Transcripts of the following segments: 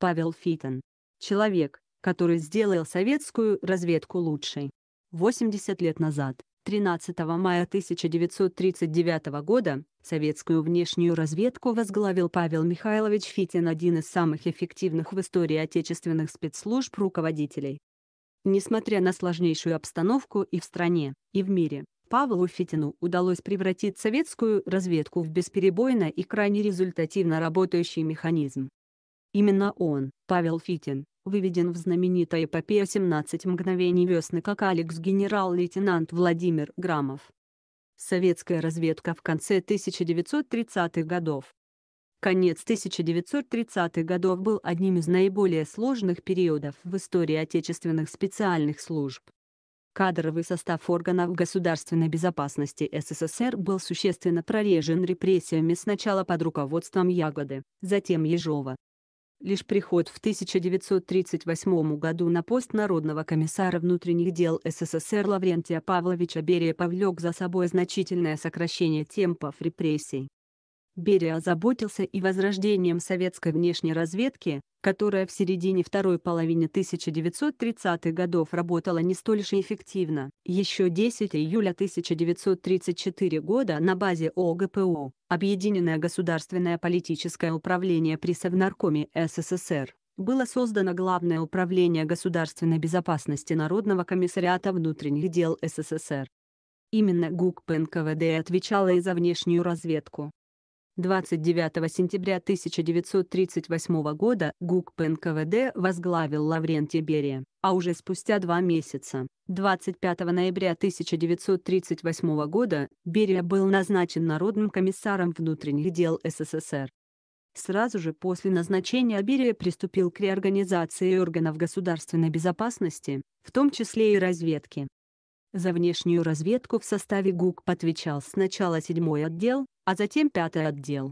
Павел Фитон. Человек, который сделал советскую разведку лучшей. 80 лет назад, 13 мая 1939 года, советскую внешнюю разведку возглавил Павел Михайлович Фитин, один из самых эффективных в истории отечественных спецслужб руководителей. Несмотря на сложнейшую обстановку и в стране, и в мире, Павлу Фитину удалось превратить советскую разведку в бесперебойно и крайне результативно работающий механизм, Именно он, Павел Фитин, выведен в знаменитой эпопее «17 мгновений весны» как Алекс-генерал-лейтенант Владимир Грамов. Советская разведка в конце 1930-х годов. Конец 1930-х годов был одним из наиболее сложных периодов в истории отечественных специальных служб. Кадровый состав органов государственной безопасности СССР был существенно прорежен репрессиями сначала под руководством Ягоды, затем Ежова, Лишь приход в 1938 году на пост Народного комиссара внутренних дел СССР Лаврентия Павловича Берия повлек за собой значительное сокращение темпов репрессий. Берия озаботился и возрождением советской внешней разведки, которая в середине второй половины 1930-х годов работала не столь же эффективно. Еще 10 июля 1934 года на базе ОГПУ, Объединенное государственное политическое управление при Совнаркоме СССР, было создано Главное управление государственной безопасности Народного комиссариата внутренних дел СССР. Именно ГУКП НКВД отвечала и за внешнюю разведку. 29 сентября 1938 года ГУКП НКВД возглавил Лаврентий Берия, а уже спустя два месяца, 25 ноября 1938 года, Берия был назначен Народным комиссаром внутренних дел СССР. Сразу же после назначения Берия приступил к реорганизации органов государственной безопасности, в том числе и разведки. За внешнюю разведку в составе ГУК отвечал сначала 7 отдел, а затем пятый отдел.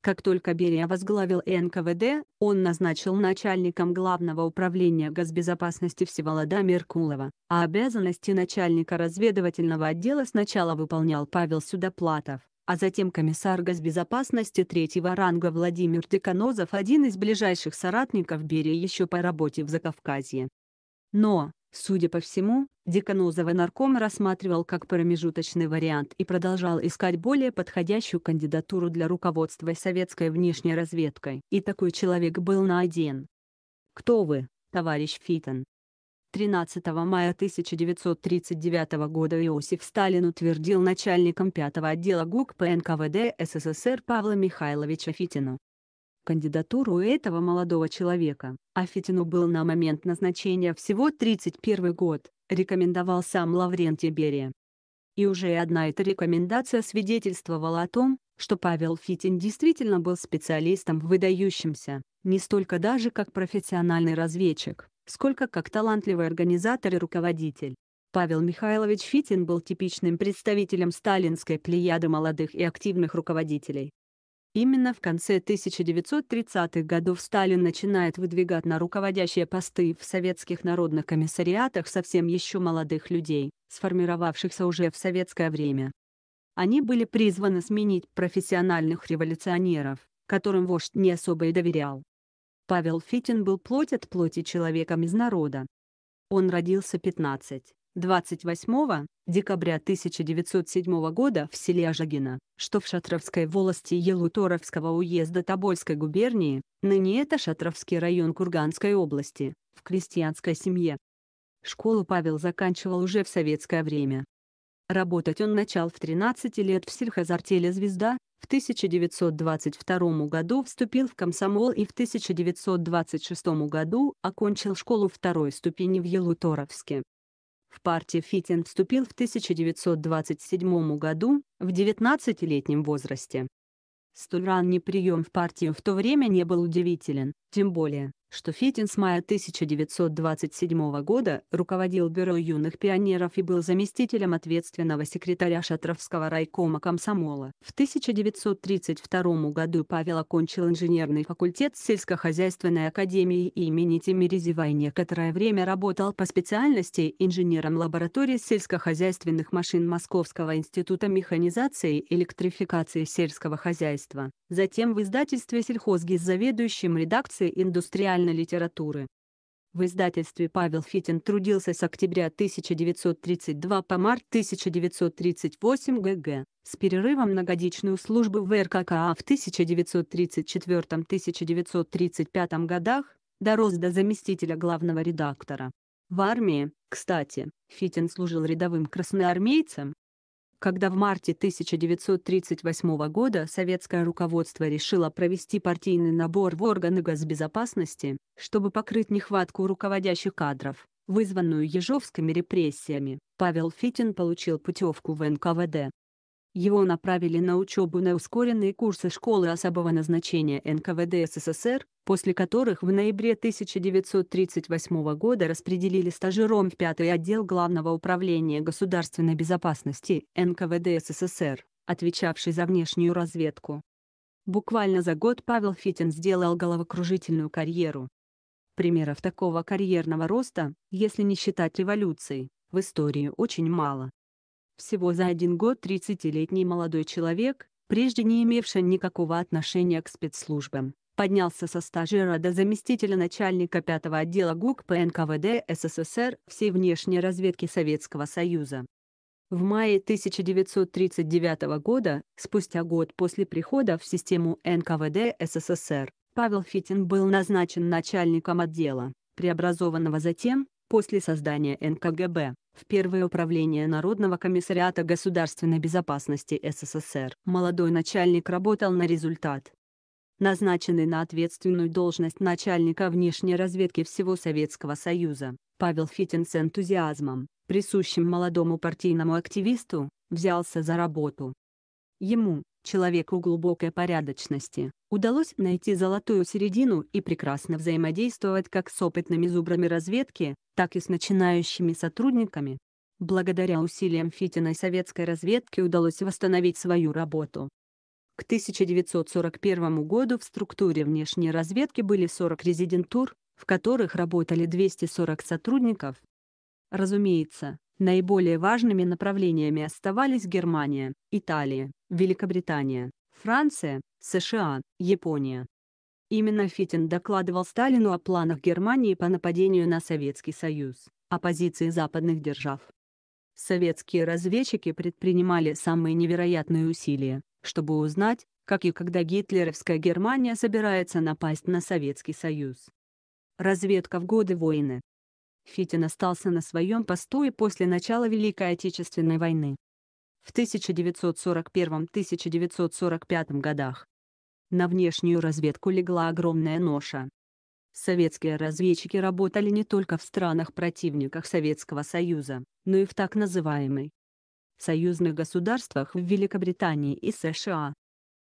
Как только Берия возглавил НКВД, он назначил начальником Главного управления госбезопасности Всеволода Меркулова, а обязанности начальника разведывательного отдела сначала выполнял Павел Судоплатов, а затем комиссар госбезопасности третьего ранга Владимир Деканозов один из ближайших соратников Берии еще по работе в Закавказье. Но, Судя по всему, Деканозова нарком рассматривал как промежуточный вариант и продолжал искать более подходящую кандидатуру для руководства советской внешней разведкой. И такой человек был на один. «Кто вы, товарищ Фитон?» 13 мая 1939 года Иосиф Сталин утвердил начальником 5 отдела ГУК ПНКВД СССР Павла Михайловича Фитина, кандидатуру этого молодого человека, Афетину Фетину был на момент назначения всего 31 год, рекомендовал сам Лаврентий Берия. И уже одна эта рекомендация свидетельствовала о том, что Павел Фитин действительно был специалистом выдающимся, не столько даже как профессиональный разведчик, сколько как талантливый организатор и руководитель. Павел Михайлович Фитин был типичным представителем сталинской плеяды молодых и активных руководителей, Именно в конце 1930-х годов Сталин начинает выдвигать на руководящие посты в советских народных комиссариатах совсем еще молодых людей, сформировавшихся уже в советское время. Они были призваны сменить профессиональных революционеров, которым вождь не особо и доверял. Павел Фитин был плоть от плоти человеком из народа. Он родился 15 28 декабря 1907 года в селе Ажагина, что в Шатровской волости Елуторовского уезда Тобольской губернии, ныне это Шатровский район Курганской области, в крестьянской семье. Школу Павел заканчивал уже в советское время. Работать он начал в 13 лет в сельхозартеле «Звезда», в 1922 году вступил в комсомол и в 1926 году окончил школу второй ступени в Елуторовске. В партию Фитин вступил в 1927 году, в 19-летнем возрасте. Столь ранний прием в партию в то время не был удивителен, тем более, что Фетин с мая 1927 года руководил Бюро юных пионеров и был заместителем ответственного секретаря Шатровского райкома комсомола. В 1932 году Павел окончил инженерный факультет сельскохозяйственной академии имени Тимирезева и некоторое время работал по специальности инженером лаборатории сельскохозяйственных машин Московского института механизации и электрификации сельского хозяйства. Затем в издательстве «Сельхозгиз» заведующим редакцией индустриальной национальной литературы. В издательстве Павел Фитин трудился с октября 1932 по март 1938 г.г. с перерывом на годичную службу в РККА в 1934-1935 годах, дорос до заместителя главного редактора. В армии, кстати, Фитин служил рядовым красноармейцем, когда в марте 1938 года советское руководство решило провести партийный набор в органы госбезопасности, чтобы покрыть нехватку руководящих кадров, вызванную ежовскими репрессиями, Павел Фитин получил путевку в НКВД. Его направили на учебу на ускоренные курсы школы особого назначения НКВД СССР, после которых в ноябре 1938 года распределили стажером в пятый отдел Главного управления государственной безопасности НКВД СССР, отвечавший за внешнюю разведку. Буквально за год Павел Фитин сделал головокружительную карьеру. Примеров такого карьерного роста, если не считать революций, в истории очень мало. Всего за один год 30-летний молодой человек, прежде не имевший никакого отношения к спецслужбам, поднялся со стажера до заместителя начальника 5 отдела ГУК ПНКВД СССР всей внешней разведки Советского Союза. В мае 1939 года, спустя год после прихода в систему НКВД СССР, Павел Фитин был назначен начальником отдела, преобразованного затем После создания НКГБ, в Первое управление Народного комиссариата государственной безопасности СССР, молодой начальник работал на результат. Назначенный на ответственную должность начальника внешней разведки всего Советского Союза, Павел Фитин с энтузиазмом, присущим молодому партийному активисту, взялся за работу. Ему, человеку глубокой порядочности, удалось найти золотую середину и прекрасно взаимодействовать как с опытными зубрами разведки, так и с начинающими сотрудниками. Благодаря усилиям Фитиной советской разведки удалось восстановить свою работу. К 1941 году в структуре внешней разведки были 40 резидентур, в которых работали 240 сотрудников. Разумеется, Наиболее важными направлениями оставались Германия, Италия, Великобритания, Франция, США, Япония. Именно Фитин докладывал Сталину о планах Германии по нападению на Советский Союз, о позиции западных держав. Советские разведчики предпринимали самые невероятные усилия, чтобы узнать, как и когда гитлеровская Германия собирается напасть на Советский Союз. Разведка в годы войны, Фитин остался на своем посту и после начала Великой Отечественной войны. В 1941-1945 годах на внешнюю разведку легла огромная ноша. Советские разведчики работали не только в странах-противниках Советского Союза, но и в так называемой союзных государствах в Великобритании и США.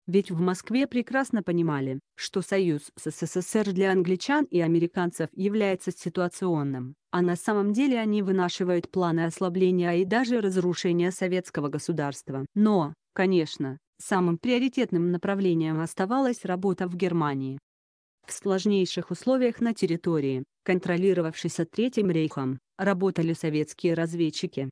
Ведь в Москве прекрасно понимали, что союз с СССР для англичан и американцев является ситуационным, а на самом деле они вынашивают планы ослабления и даже разрушения советского государства. Но, конечно, самым приоритетным направлением оставалась работа в Германии. В сложнейших условиях на территории, контролировавшейся Третьим рейхом, работали советские разведчики,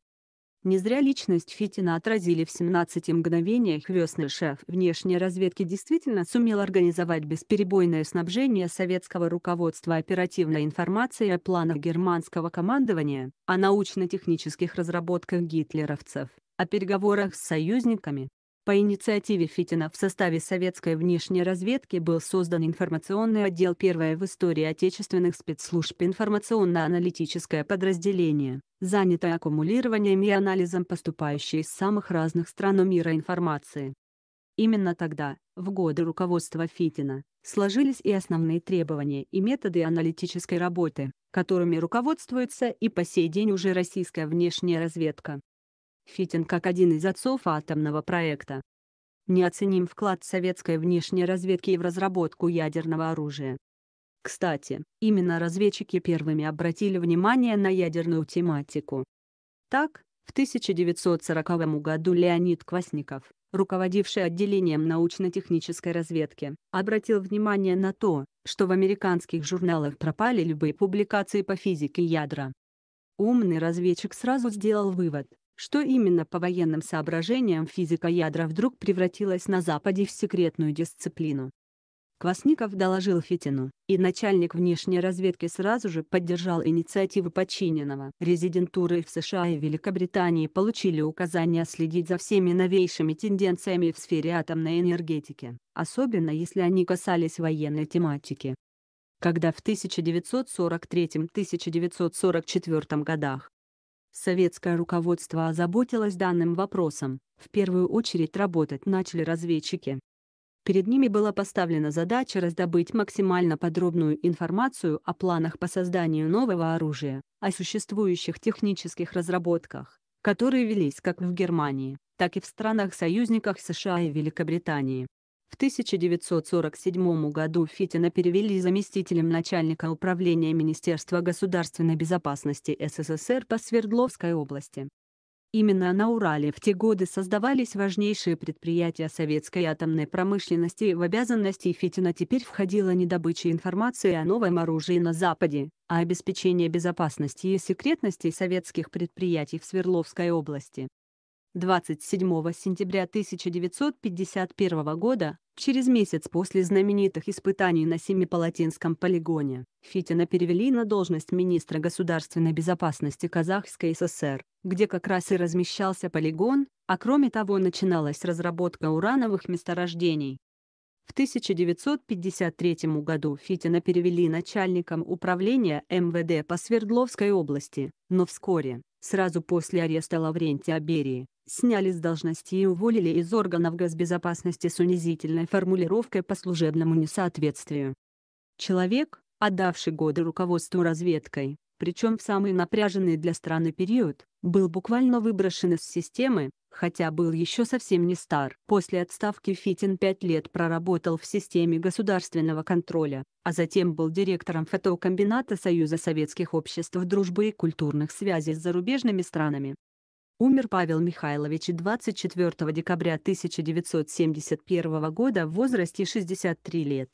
не зря личность Фитина отразили в 17 мгновениях весны шеф внешней разведки действительно сумел организовать бесперебойное снабжение советского руководства оперативной информацией о планах германского командования, о научно-технических разработках гитлеровцев, о переговорах с союзниками, по инициативе Фитина в составе советской внешней разведки был создан информационный отдел первое в истории отечественных спецслужб информационно-аналитическое подразделение, занятое аккумулированием и анализом поступающей из самых разных стран мира информации. Именно тогда, в годы руководства Фитина, сложились и основные требования и методы аналитической работы, которыми руководствуется и по сей день уже российская внешняя разведка. Фитин как один из отцов атомного проекта. Неоценим вклад советской внешней разведки в разработку ядерного оружия. Кстати, именно разведчики первыми обратили внимание на ядерную тематику. Так, в 1940 году Леонид Квасников, руководивший отделением научно-технической разведки, обратил внимание на то, что в американских журналах пропали любые публикации по физике ядра. Умный разведчик сразу сделал вывод, что именно по военным соображениям физика ядра вдруг превратилась на Западе в секретную дисциплину. Квасников доложил Фитину, и начальник внешней разведки сразу же поддержал инициативу подчиненного. Резидентуры в США и Великобритании получили указание следить за всеми новейшими тенденциями в сфере атомной энергетики, особенно если они касались военной тематики. Когда в 1943-1944 годах Советское руководство озаботилось данным вопросом, в первую очередь работать начали разведчики. Перед ними была поставлена задача раздобыть максимально подробную информацию о планах по созданию нового оружия, о существующих технических разработках, которые велись как в Германии, так и в странах-союзниках США и Великобритании. В 1947 году Фитина перевели заместителем начальника управления Министерства государственной безопасности СССР по Свердловской области. Именно на Урале в те годы создавались важнейшие предприятия советской атомной промышленности в обязанности Фитина теперь входила не добыча информации о новом оружии на Западе, а обеспечение безопасности и секретности советских предприятий в Свердловской области. 27 сентября 1951 года, через месяц после знаменитых испытаний на Семипалатинском полигоне, Фитина перевели на должность министра государственной безопасности Казахской ССР, где как раз и размещался полигон, а кроме того начиналась разработка урановых месторождений. В 1953 году Фитина перевели начальником управления МВД по Свердловской области, но вскоре, сразу после ареста Лаврентия Берии, сняли с должности и уволили из органов госбезопасности с унизительной формулировкой по служебному несоответствию. Человек, отдавший годы руководству разведкой, причем в самый напряженный для страны период, был буквально выброшен из системы, хотя был еще совсем не стар. После отставки Фитин пять лет проработал в системе государственного контроля, а затем был директором фотокомбината Союза Советских Обществ Дружбы и Культурных Связей с зарубежными странами. Умер Павел Михайлович 24 декабря 1971 года в возрасте 63 лет.